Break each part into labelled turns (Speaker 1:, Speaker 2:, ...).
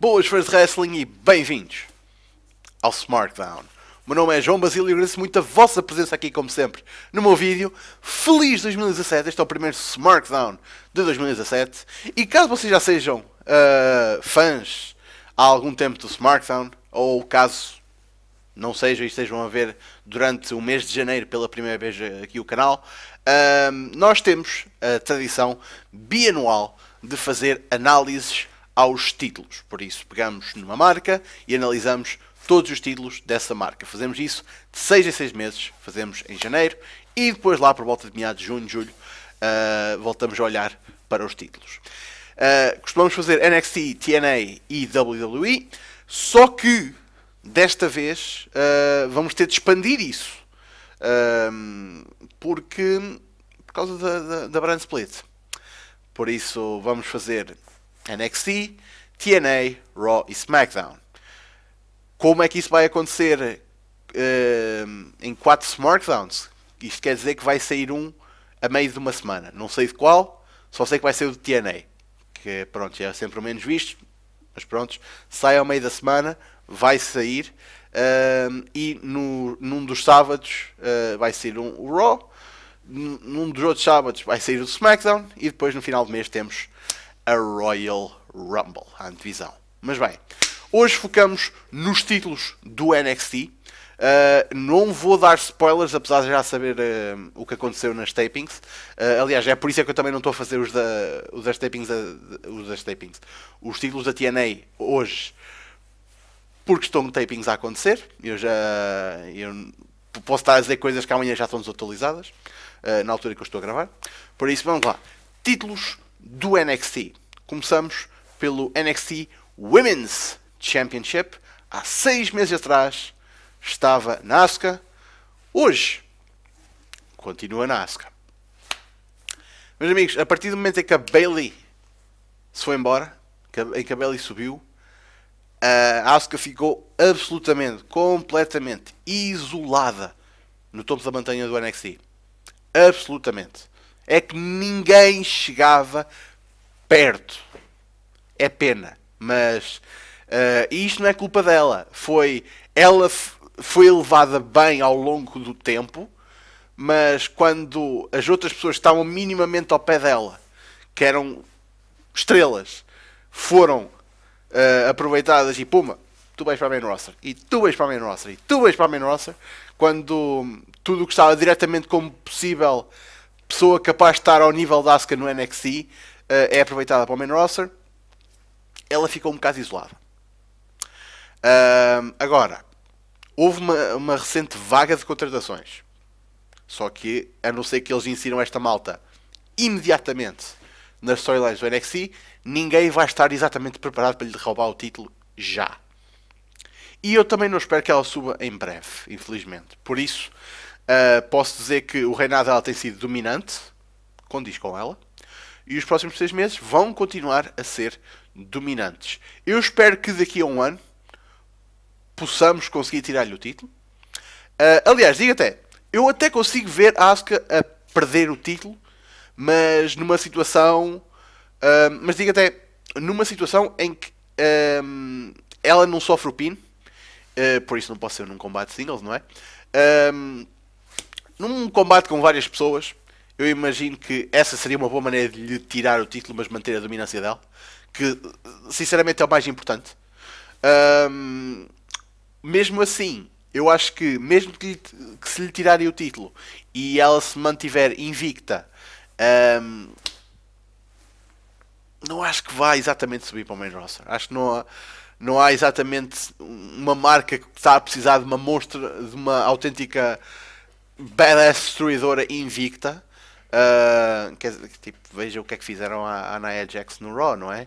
Speaker 1: Boas fãs de wrestling e bem-vindos ao SmartDown. O meu nome é João Basílio e agradeço muito a vossa presença aqui, como sempre, no meu vídeo. Feliz 2017, este é o primeiro SmartDown de 2017. E caso vocês já sejam uh, fãs há algum tempo do SmartDown, ou caso não sejam e estejam a ver durante o mês de janeiro pela primeira vez aqui o canal, uh, nós temos a tradição bianual de fazer análises aos títulos. Por isso, pegamos numa marca e analisamos todos os títulos dessa marca. Fazemos isso de 6 em 6 meses, fazemos em janeiro e depois, lá por volta de meados de junho, julho, uh, voltamos a olhar para os títulos. Uh, costumamos fazer NXT, TNA e WWE, só que desta vez uh, vamos ter de expandir isso porque por causa da, da, da brand split. Por isso, vamos fazer NXT, TNA, Raw e SmackDown. Como é que isso vai acontecer uh, em 4 SmackDowns? Isto quer dizer que vai sair um a meio de uma semana. Não sei de qual, só sei que vai ser o de TNA. Que pronto, é sempre o menos visto, mas pronto, sai ao meio da semana, vai sair. Uh, e no, num dos sábados uh, vai sair um, o Raw, num dos outros sábados vai sair o SmackDown e depois no final do mês temos a Royal Rumble, a antivisão, Mas bem, hoje focamos nos títulos do NXT. Uh, ah, não vou dar spoilers, apesar de já saber uh, o que aconteceu nas tapings. Uh, aliás, é por isso é que eu também não estou a fazer os, da, os das tapings, os das tapings, os títulos da TNA hoje, porque estão tapings a acontecer. Eu já eu posso estar a dizer coisas que amanhã já estão desatualizadas, na altura que eu estou a gravar. Por isso, vamos lá. Títulos do NXT. Começamos pelo NXT Women's Championship. Há seis meses atrás estava na Asuka. Hoje continua na Asuka. Meus amigos, a partir do momento em que a Bailey se foi embora, em que a Bailey subiu, a Asuka ficou absolutamente, completamente isolada no topo da montanha do NXT. Absolutamente é que ninguém chegava perto. É pena, mas uh, isto não é culpa dela. Foi ela foi levada bem ao longo do tempo, mas quando as outras pessoas estavam minimamente ao pé dela, que eram estrelas, foram uh, aproveitadas e puma, tu vais para a main roster, e tu vais para a main roster, e tu vais para a main roster, quando tudo o que estava diretamente como possível pessoa capaz de estar ao nível da Asuka no NXT eh, é aproveitada para o main roster. Ela ficou um bocado isolada. agora, houve uma, uma recente vaga de contratações. Só que, a não ser que eles insiram esta malta imediatamente nas storylines do NXT, ninguém vai estar exatamente preparado para lhe roubar o título já. E eu também não espero que ela suba em breve, infelizmente. Por isso, Uh, posso dizer que o reinado dela tem sido dominante, condiz com ela, e os próximos seis meses vão continuar a ser dominantes. Eu espero que daqui a um ano possamos conseguir tirar-lhe o título. Uh, aliás, diga até, eu até consigo ver Asuka a perder o título, mas numa situação. Uh, mas diga até, numa situação em que uh, ela não sofre o pin, por isso não pode ser num combate singles, não é? num combate com várias pessoas, eu imagino que essa seria uma boa maneira de lhe tirar o título, mas manter a dominância dela. Que, sinceramente, é o mais importante. Um, mesmo assim, eu acho que, mesmo que, que, se lhe tirarem o título e ela se mantiver invicta, um, não acho que vá exatamente subir para o main roster. Acho que não há, não há exatamente uma marca que está a precisar de uma monstra, de uma autêntica badass destruidora invicta. Uh, quer, tipo, veja o que é que fizeram a à Nia Jax no Raw, não é?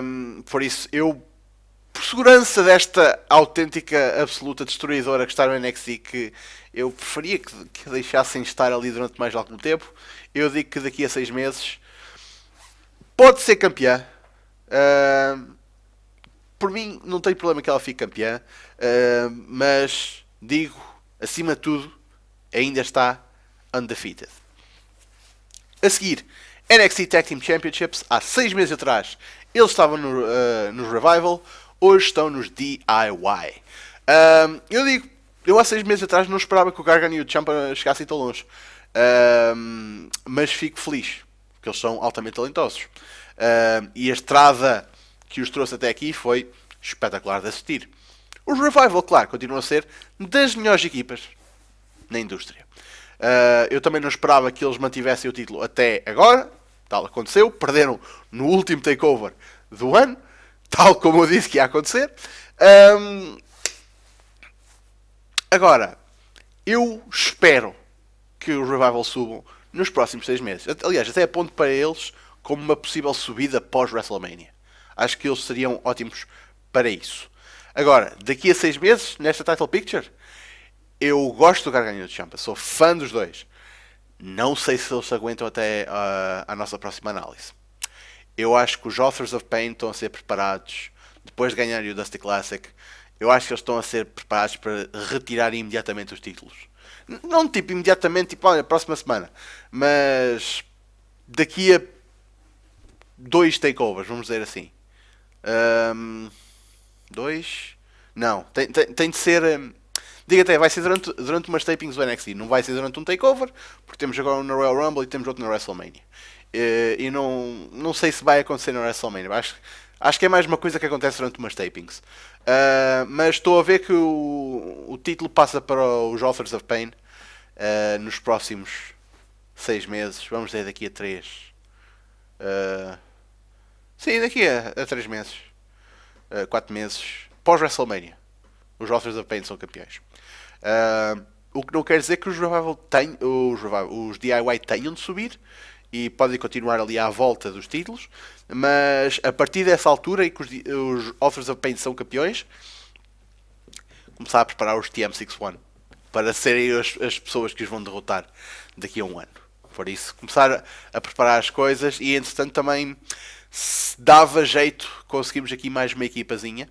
Speaker 1: Um, ah, por isso, eu, por segurança desta autêntica, absoluta destruidora que está no NXT, que eu preferia que, que deixassem estar ali durante mais algum tempo, eu digo que daqui a seis meses pode ser campeã. Uh, por mim, não tenho problema que ela fique campeã, uh, mas digo, acima de tudo, ainda está undefeated. A seguir, NXT Tag Team Championships, há 6 meses atrás eles estavam no, uh, eh, nos Revival, hoje estão nos DIY. Um, eu digo, eu há 6 meses atrás não esperava que o Gargano e o Champa chegassem tão longe, um, mas fico feliz, porque eles são altamente talentosos. Um, e a estrada que os trouxe até aqui foi espetacular de assistir. Os Revival, claro, continuam a ser das melhores equipas na indústria. Uh, eu também não esperava que eles mantivessem o título até agora, tal aconteceu, perderam no último takeover do ano, tal como eu disse que ia acontecer. Um, agora, eu espero que os Revival subam nos próximos seis meses. Aliás, até aponto para eles como uma possível subida pós-WrestleMania. Acho que eles seriam ótimos para isso. Agora, daqui a seis meses, nesta title picture, eu gosto do Gargano e do Champa, sou fã dos dois. Não sei se eles aguentam até uh, a nossa próxima análise. Eu acho que os Authors of Pain estão a ser preparados, depois de ganharem o Dusty Classic, eu acho que eles estão a ser preparados para retirar imediatamente os títulos. Não tipo imediatamente, tipo, olha, próxima semana. Mas daqui a dois takeovers, vamos dizer assim. Um, dois? Não, tem, tem, tem de ser. Um, Digo até, vai ser durante, durante umas tapings do NXT, não vai ser durante um takeover, porque temos agora um na Royal Rumble e temos outro na WrestleMania. Eh, e não, não sei se vai acontecer na WrestleMania. Acho, acho que é mais uma coisa que acontece durante umas tapings. Uh, mas estou a ver que o, o título passa para os Offers of Pain uh, nos próximos 6 meses. Vamos dizer daqui a 3. sim, daqui a 3 meses. 4 meses. Pós-WrestleMania. Os Offers of Pain são campeões. Uh, o que não quer dizer que os revival, os, revival, os DIY tenham de subir e podem continuar ali à volta dos títulos, mas a partir dessa altura em que os, os Authors of Pain são campeões, começar a preparar os TM61 para serem as, as pessoas que os vão derrotar daqui a um ano. Por isso, começar a, a preparar as coisas e entretanto também dava jeito, conseguimos aqui mais uma equipazinha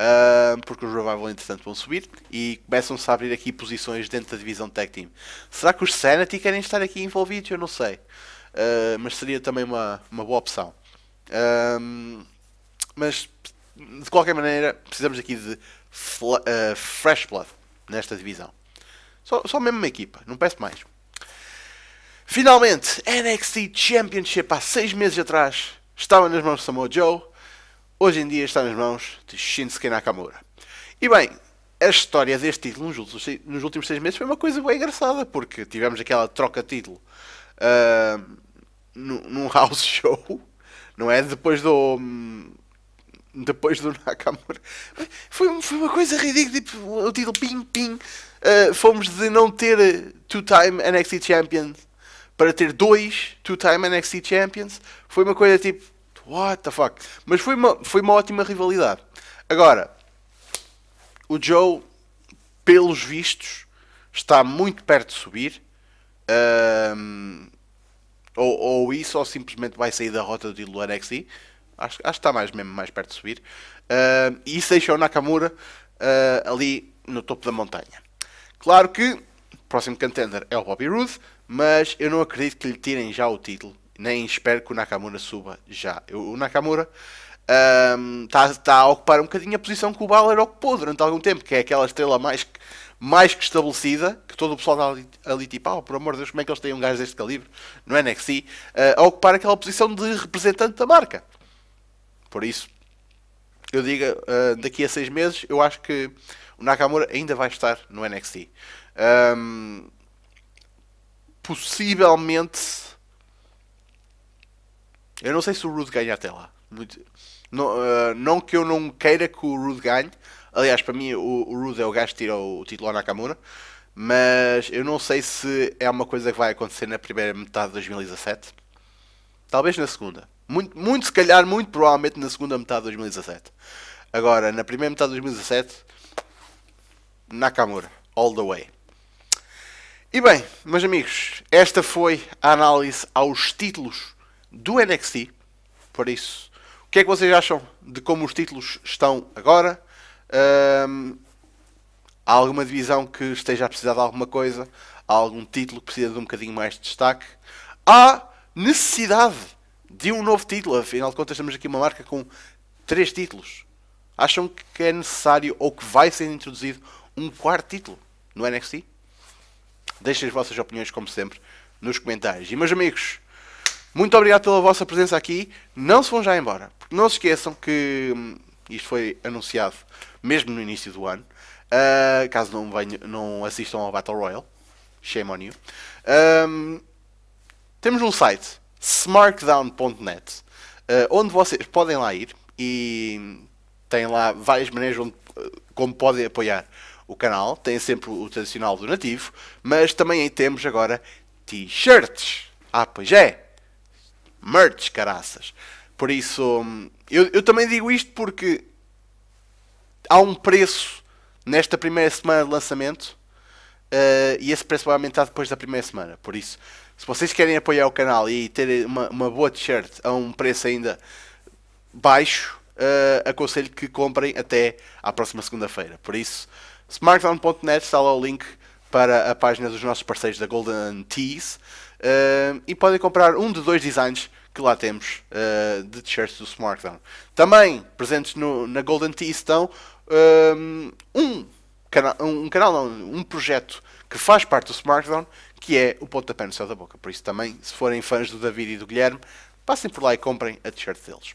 Speaker 1: ah, porque os Revival entretanto vão subir e começam-se a abrir aqui posições dentro da divisão Tech Team. Será que os Sanity querem estar aqui envolvidos? Eu não sei, uh, mas seria também uma, uma boa opção. Ah, mas de qualquer maneira, precisamos aqui de uh, fresh blood nesta divisão. Só, só mesmo uma equipa, não peço mais. Finalmente, NXT Championship há 6 meses atrás estava nas mãos de Samoa Joe hoje em dia está nas mãos de Shinsuke Nakamura. E bem, a história deste título nos últimos, seis meses foi uma coisa bem engraçada, porque tivemos aquela troca de título uh, num house show, não é? Depois do. Hum, depois do Nakamura. Foi, foi uma coisa ridícula, tipo, o título ping ping. Uh, fomos de não ter two-time NXT Champions para ter dois two-time NXT Champions. Foi uma coisa tipo What the fuck? Mas foi uma, foi uma ótima rivalidade. Agora, o Joe, pelos vistos, está muito perto de subir. Um, ou, ou isso, ou simplesmente vai sair da rota do NXT. Acho, acho que está mais, mesmo mais perto de subir. e isso deixa o Nakamura uh, ali no topo da montanha. Claro que o próximo contender é o Bobby Roode, mas eu não acredito que lhe tirem já o título nem espero que o Nakamura suba já. Eu, o Nakamura está um, tá a ocupar um bocadinho a posição que o Balor ocupou durante algum tempo, que é aquela estrela mais, mais que estabelecida, que todo o pessoal está ali, ali tipo, oh, por amor de Deus, como é que eles têm um gajo deste calibre no é, NXT, uh, ah, a ocupar aquela posição de representante da marca. Por isso, eu digo, uh, daqui a seis meses, eu acho que o Nakamura ainda vai estar no é, NXT. Um, possivelmente eu não sei se o Rude ganha até lá. Muito... Não, uh, não, que eu não queira que o Rude ganhe. Aliás, para mim, o, o Rude é o gajo que tira o, o título ao Nakamura. Mas eu não sei se é uma coisa que vai acontecer na primeira metade de 2017. Talvez na segunda. Muito, muito se calhar, muito provavelmente na segunda metade de 2017. Agora, na primeira metade de 2017, Nakamura, all the way. E bem, meus amigos, esta foi a análise aos títulos do NXT. Por isso, o que é que vocês acham de como os títulos estão agora? Um, há alguma divisão que esteja a precisar de alguma coisa? Há algum título que precisa de um bocadinho mais de destaque? Há necessidade de um novo título. Afinal de contas, temos aqui uma marca com três títulos. Acham que é necessário ou que vai ser introduzido um quarto título no NXT? Deixem as vossas opiniões, como sempre, nos comentários. E, meus amigos, muito obrigado pela vossa presença aqui. Não se vão já embora. Porque não se esqueçam que hum, isto foi anunciado mesmo no início do ano. Uh, caso não, venham, não assistam ao Battle Royale. Shame on you. Um, temos um site, smartdown.net, uh, ah, onde vocês podem lá ir e tem lá várias maneiras onde, ah, como podem apoiar o canal. Tem sempre o tradicional do nativo, mas também temos agora t-shirts. Ah, pois é! Merch, caraças. Por isso, hum, eu, eu também digo isto porque há um preço nesta primeira semana de lançamento Uh, e esse preço vai aumentar depois da primeira semana. Por isso, se vocês querem apoiar o canal e ter uma, uma boa t-shirt a um preço ainda baixo, uh, aconselho que comprem até à próxima segunda-feira. Por isso, smartdown.net está lá o link para a página dos nossos parceiros da Golden Tees. Uh, e podem comprar um de dois designs que lá temos uh, de t-shirts do Smartdown Também presentes no, na Golden Tea estão um, um, cana um canal, não, um projeto que faz parte do Smartdown que é o Pontapé no Céu da Boca. Por isso também, se forem fãs do David e do Guilherme, passem por lá e comprem a t-shirt deles.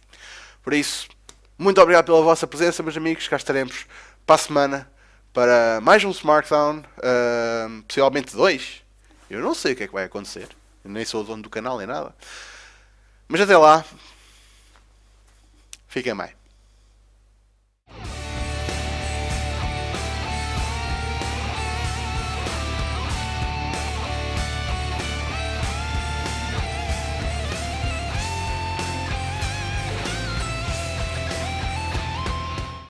Speaker 1: Por isso, muito obrigado pela vossa presença, meus amigos. Cá estaremos para a semana para mais um Smartdown uh, possivelmente dois, eu não sei o que é que vai acontecer. Eu nem sou o dono do canal, nem nada. Mas até lá. Fiquem bem.